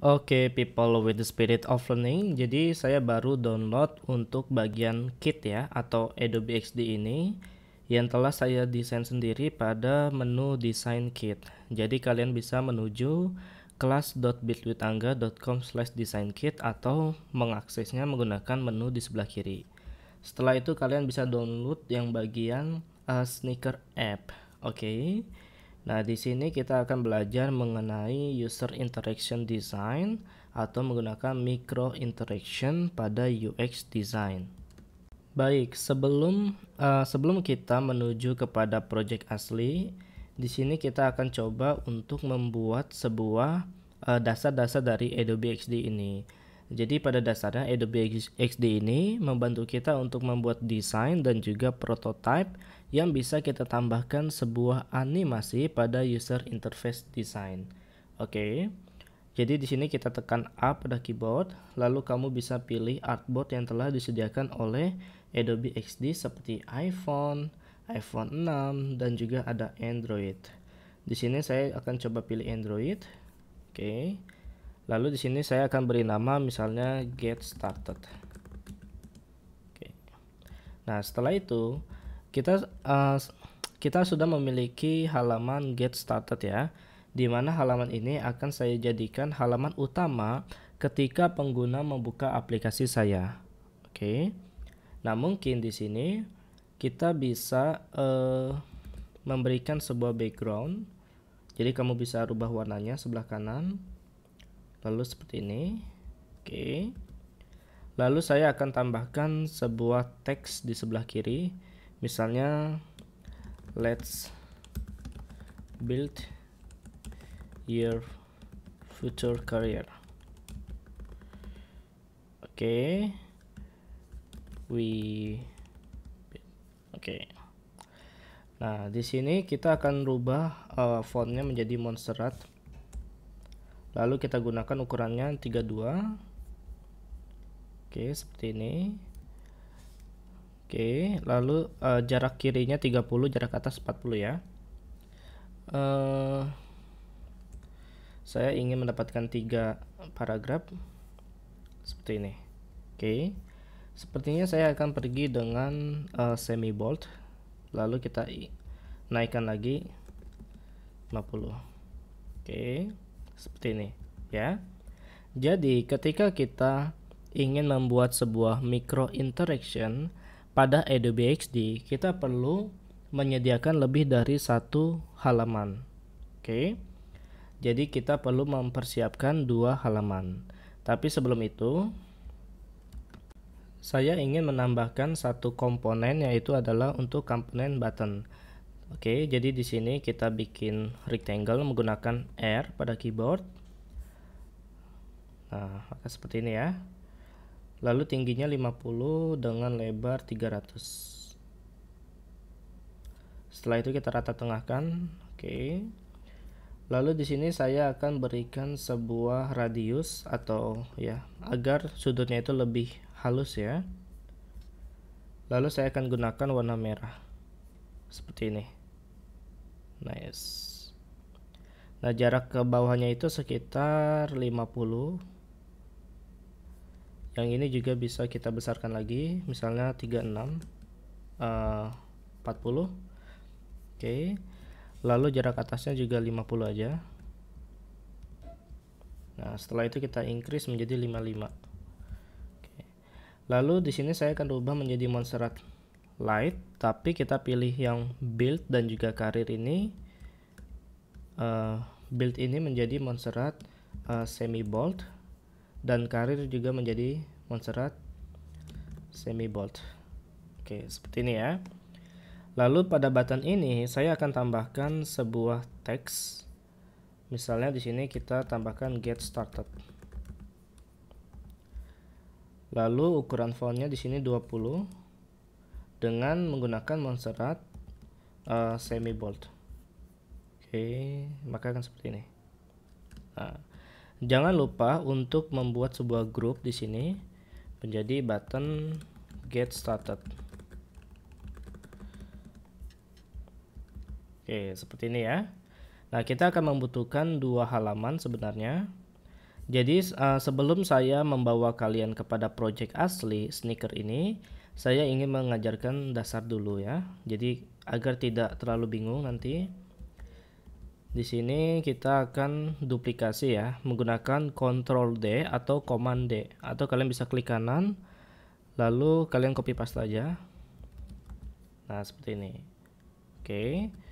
Oke, okay, people with the spirit of learning. Jadi saya baru download untuk bagian kit ya atau Adobe XD ini yang telah saya desain sendiri pada menu design kit. Jadi kalian bisa menuju kelas.bitwithangga.com/designkit atau mengaksesnya menggunakan menu di sebelah kiri. Setelah itu kalian bisa download yang bagian uh, sneaker app. Oke. Okay? Nah, di sini kita akan belajar mengenai user interaction design atau menggunakan micro interaction pada UX design. Baik, sebelum uh, sebelum kita menuju kepada project asli, di sini kita akan coba untuk membuat sebuah eh, dasar-dasar uh, dasar -dasar dari Adobe XD ini. Jadi pada dasarnya Adobe XD ini membantu kita untuk membuat desain dan juga prototype yang bisa kita tambahkan sebuah animasi pada user interface design. Oke. Okay. Jadi di sini kita tekan A pada keyboard, lalu kamu bisa pilih artboard yang telah disediakan oleh Adobe XD seperti iPhone, iPhone 6 dan juga ada Android. Di sini saya akan coba pilih Android. Oke. Okay lalu di sini saya akan beri nama misalnya get started Oke. nah setelah itu kita uh, kita sudah memiliki halaman get started ya di mana halaman ini akan saya jadikan halaman utama ketika pengguna membuka aplikasi saya oke nah mungkin di sini kita bisa uh, memberikan sebuah background jadi kamu bisa rubah warnanya sebelah kanan lalu seperti ini oke lalu saya akan tambahkan sebuah teks di sebelah kiri misalnya let's build your future career oke we oke nah di sini kita akan rubah uh, fontnya menjadi monsterat lalu kita gunakan ukurannya 32 oke seperti ini oke lalu uh, jarak kirinya 30 jarak atas 40 ya uh, saya ingin mendapatkan tiga paragraf seperti ini oke sepertinya saya akan pergi dengan uh, eh, semi bold lalu kita naikkan lagi 50 oke okay seperti ini ya. Jadi ketika kita ingin membuat sebuah micro interaction pada Adobe XD, kita perlu menyediakan lebih dari satu halaman. Oke. Jadi kita perlu mempersiapkan dua halaman. Tapi sebelum itu, saya ingin menambahkan satu komponen yaitu adalah untuk komponen button. Oke, jadi di sini kita bikin rectangle menggunakan R pada keyboard. Nah, maka seperti ini ya. Lalu tingginya 50 dengan lebar 300. Setelah itu kita rata tengahkan. Oke. Lalu di sini saya akan berikan sebuah radius atau ya, agar sudutnya itu lebih halus ya. Lalu saya akan gunakan warna merah. Seperti ini nice Nah, jarak ke bawahnya itu sekitar 50. Yang ini juga bisa kita besarkan lagi, misalnya 36 uh, 40. Oke. Okay. Lalu jarak atasnya juga 50 aja. Nah, setelah itu kita increase menjadi 55. Lalu di sini saya akan rubah menjadi monsterat light tapi kita pilih yang build dan juga karir ini uh, build ini menjadi Montserrat uh, eh, semi bolt dan karir juga menjadi Montserrat semi bolt oke seperti ini ya lalu pada button ini saya akan tambahkan sebuah teks misalnya di sini kita tambahkan get started lalu ukuran fontnya di sini 20 dengan menggunakan Montserrat uh, eh, semi bold. Oke, maka akan seperti ini. Nah, jangan lupa untuk membuat sebuah grup di sini menjadi button get started. Oke, seperti ini ya. Nah, kita akan membutuhkan dua halaman sebenarnya. Jadi, uh, sebelum saya membawa kalian kepada project asli sneaker ini, saya ingin mengajarkan dasar dulu ya. Jadi agar tidak terlalu bingung nanti. Di sini kita akan duplikasi ya menggunakan Ctrl D atau Command D atau kalian bisa klik kanan lalu kalian copy paste aja. Nah, seperti ini. Oke. Okay.